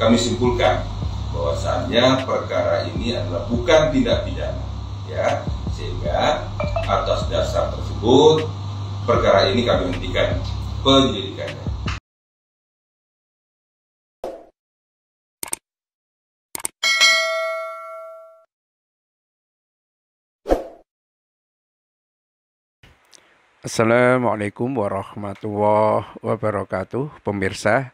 kami simpulkan bahwasannya perkara ini adalah bukan tindak pidana ya sehingga atas dasar tersebut perkara ini kami hentikan penyidikannya Assalamualaikum warahmatullahi wabarakatuh, pemirsa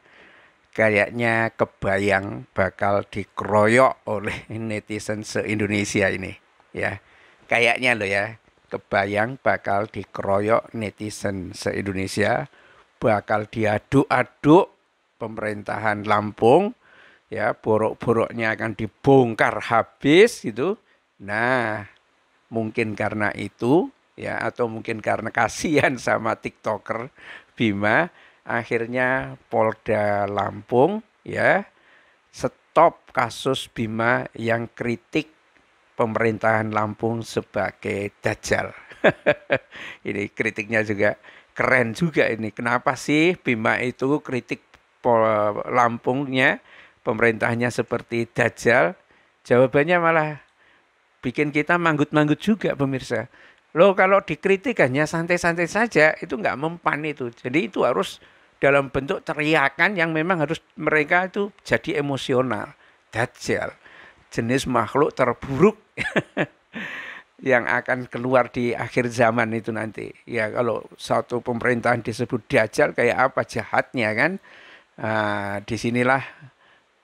kayaknya kebayang bakal dikeroyok oleh netizen se-Indonesia ini ya. Kayaknya loh ya, kebayang bakal dikeroyok netizen se-Indonesia, bakal diaduk-aduk pemerintahan Lampung ya, borok-boroknya akan dibongkar habis gitu. Nah, mungkin karena itu ya atau mungkin karena kasihan sama TikToker Bima akhirnya Polda Lampung ya stop kasus Bima yang kritik pemerintahan Lampung sebagai Dajjal. ini kritiknya juga keren juga ini. Kenapa sih Bima itu kritik Lampungnya pemerintahnya seperti Dajjal? Jawabannya malah bikin kita manggut-manggut juga pemirsa. Loh kalau dikritik hanya santai-santai saja itu nggak mempan itu. Jadi itu harus dalam bentuk teriakan yang memang harus mereka itu jadi emosional. Dajjal, jenis makhluk terburuk yang akan keluar di akhir zaman itu nanti. Ya kalau satu pemerintahan disebut dajjal kayak apa jahatnya kan. Nah, disinilah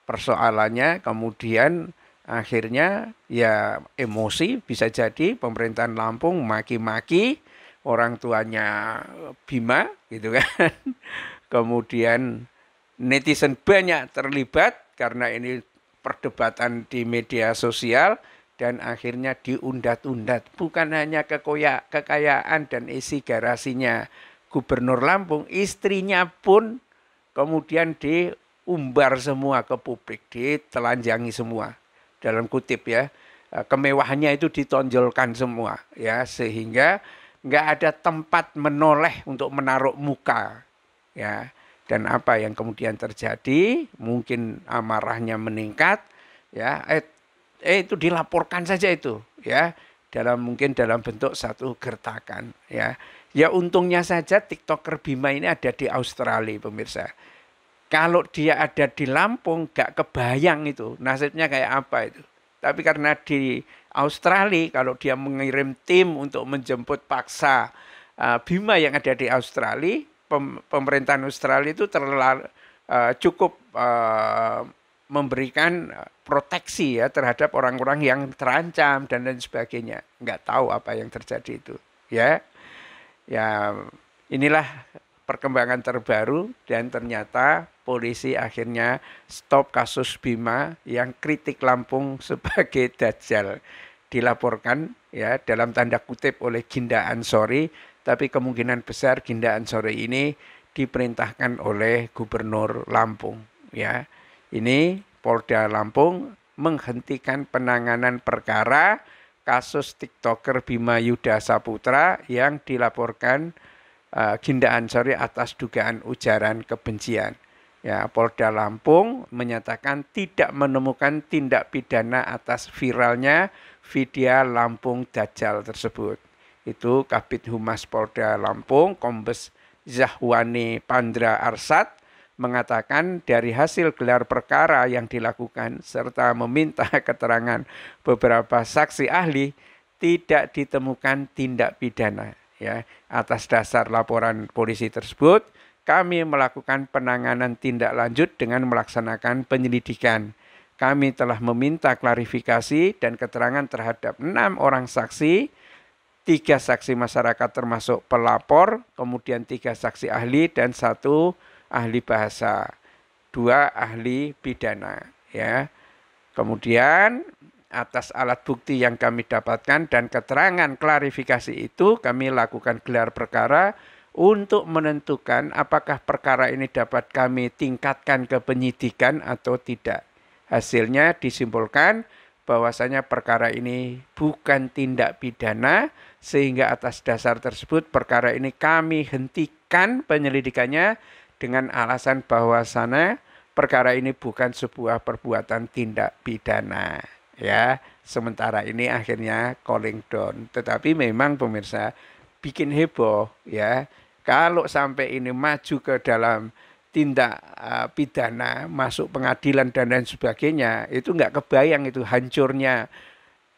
persoalannya kemudian akhirnya ya emosi bisa jadi pemerintahan Lampung maki-maki orang tuanya Bima gitu kan kemudian netizen banyak terlibat karena ini perdebatan di media sosial dan akhirnya diundat-undat bukan hanya kekoya, kekayaan dan isi garasinya Gubernur Lampung istrinya pun kemudian diumbar semua ke publik ditelanjangi semua dalam kutip ya e, kemewahannya itu ditonjolkan semua ya sehingga nggak ada tempat menoleh untuk menaruh muka ya dan apa yang kemudian terjadi mungkin amarahnya meningkat ya eh, eh itu dilaporkan saja itu ya dalam mungkin dalam bentuk satu gertakan ya ya untungnya saja tiktoker Bima ini ada di Australia pemirsa kalau dia ada di Lampung gak kebayang itu nasibnya kayak apa itu tapi karena di Australia kalau dia mengirim tim untuk menjemput paksa eh, Bima yang ada di Australia pemerintahan Australia itu terlalu uh, eh, cukup uh, memberikan eh, proteksi ya terhadap orang-orang yang terancam dan lain sebagainya. Nggak tahu apa yang terjadi itu. Ya, ya inilah perkembangan terbaru dan ternyata polisi akhirnya stop kasus Bima yang kritik Lampung sebagai dajjal dilaporkan ya dalam tanda kutip oleh Ginda Ansori tapi kemungkinan besar gindaan sore ini diperintahkan oleh Gubernur Lampung ya. Ini Polda Lampung menghentikan penanganan perkara kasus TikToker Bima Yuda Saputra yang dilaporkan uh, eh, Gindaan sore atas dugaan ujaran kebencian. Ya, Polda Lampung menyatakan tidak menemukan tindak pidana atas viralnya video Lampung Dajjal tersebut itu Kabit Humas Polda Lampung Kombes Zahwani Pandra Arsat mengatakan dari hasil gelar perkara yang dilakukan serta meminta keterangan beberapa saksi ahli tidak ditemukan tindak pidana ya atas dasar laporan polisi tersebut kami melakukan penanganan tindak lanjut dengan melaksanakan penyelidikan kami telah meminta klarifikasi dan keterangan terhadap enam orang saksi tiga saksi masyarakat termasuk pelapor, kemudian tiga saksi ahli dan satu ahli bahasa, dua ahli pidana, ya. Kemudian atas alat bukti yang kami dapatkan dan keterangan klarifikasi itu kami lakukan gelar perkara untuk menentukan apakah perkara ini dapat kami tingkatkan ke penyidikan atau tidak. Hasilnya disimpulkan bahwasanya perkara ini bukan tindak pidana sehingga atas dasar tersebut perkara ini kami hentikan penyelidikannya dengan alasan bahwasanya perkara ini bukan sebuah perbuatan tindak pidana ya sementara ini akhirnya calling down tetapi memang pemirsa bikin heboh ya kalau sampai ini maju ke dalam tindak uh, pidana masuk pengadilan dan lain sebagainya itu nggak kebayang itu hancurnya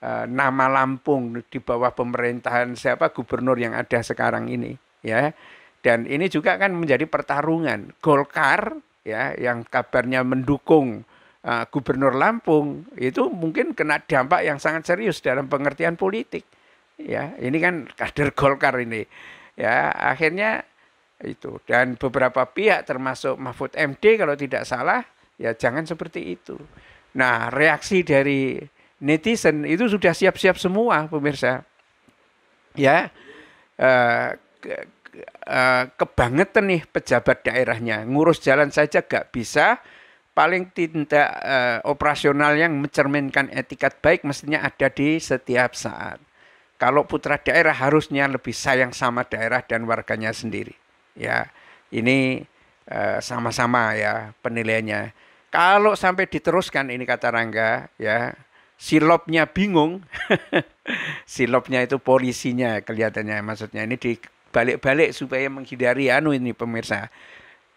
uh, nama Lampung di bawah pemerintahan siapa gubernur yang ada sekarang ini ya dan ini juga kan menjadi pertarungan Golkar ya yang kabarnya mendukung uh, gubernur Lampung itu mungkin kena dampak yang sangat serius dalam pengertian politik ya ini kan kader Golkar ini ya akhirnya itu dan beberapa pihak termasuk Mahfud MD kalau tidak salah ya jangan seperti itu. Nah, reaksi dari netizen itu sudah siap-siap semua pemirsa. Ya. Eh, ke, ke, eh, kebangetan nih pejabat daerahnya. Ngurus jalan saja gak bisa. Paling tidak eh, operasional yang mencerminkan etikat baik mestinya ada di setiap saat. Kalau putra daerah harusnya lebih sayang sama daerah dan warganya sendiri ya ini eh, sama-sama uh, ya penilaiannya kalau sampai diteruskan ini kata Rangga ya silopnya bingung silopnya itu polisinya kelihatannya maksudnya ini dibalik-balik supaya menghindari anu ini pemirsa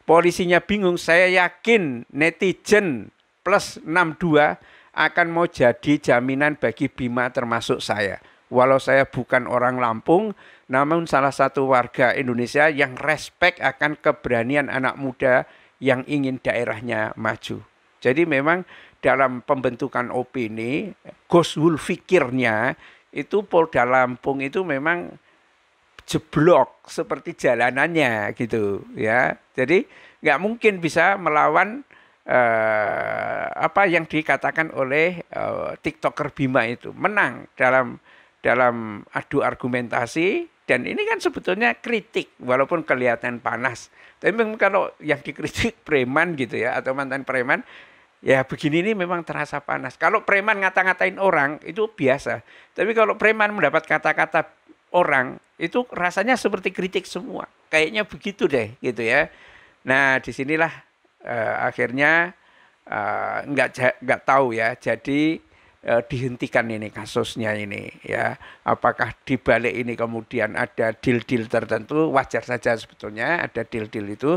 polisinya bingung saya yakin netizen plus 62 akan mau jadi jaminan bagi Bima termasuk saya walau saya bukan orang Lampung namun salah satu warga Indonesia yang respek akan keberanian anak muda yang ingin daerahnya maju. Jadi memang dalam pembentukan opini, gosul fikirnya itu Polda Lampung itu memang jeblok seperti jalanannya gitu ya. Jadi nggak mungkin bisa melawan eh, apa yang dikatakan oleh eh, TikToker Bima itu menang dalam dalam adu argumentasi dan ini kan sebetulnya kritik, walaupun kelihatan panas. Tapi memang kalau yang dikritik preman gitu ya, atau mantan preman, ya begini ini memang terasa panas. Kalau preman ngata-ngatain orang, itu biasa. Tapi kalau preman mendapat kata-kata orang, itu rasanya seperti kritik semua. Kayaknya begitu deh gitu ya. Nah disinilah uh, akhirnya uh, nggak nggak tahu ya. Jadi eh, dihentikan ini kasusnya ini ya apakah di balik ini kemudian ada deal-deal tertentu wajar saja sebetulnya ada deal-deal itu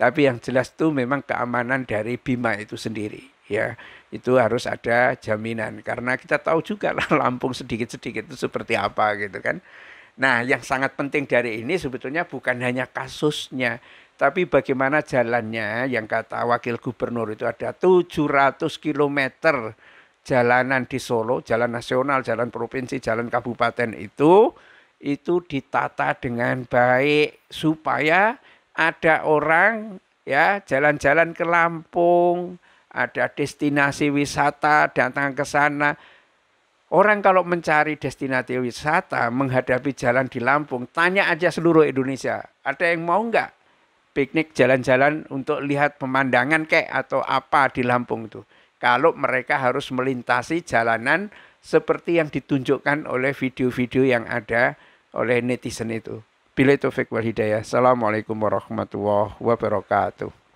tapi yang jelas itu memang keamanan dari Bima itu sendiri ya itu harus ada jaminan karena kita tahu juga lah Lampung sedikit-sedikit itu seperti apa gitu kan nah yang sangat penting dari ini sebetulnya bukan hanya kasusnya tapi bagaimana jalannya yang kata wakil gubernur itu ada 700 kilometer jalanan di Solo, jalan nasional, jalan provinsi, jalan kabupaten itu itu ditata dengan baik supaya ada orang ya jalan-jalan ke Lampung, ada destinasi wisata datang ke sana. Orang kalau mencari destinasi wisata menghadapi jalan di Lampung, tanya aja seluruh Indonesia, ada yang mau nggak piknik jalan-jalan untuk lihat pemandangan kayak atau apa di Lampung itu kalau mereka harus melintasi jalanan seperti yang ditunjukkan oleh video-video yang ada oleh netizen itu. Bila itu wal Hidayah. Assalamualaikum warahmatullahi wabarakatuh.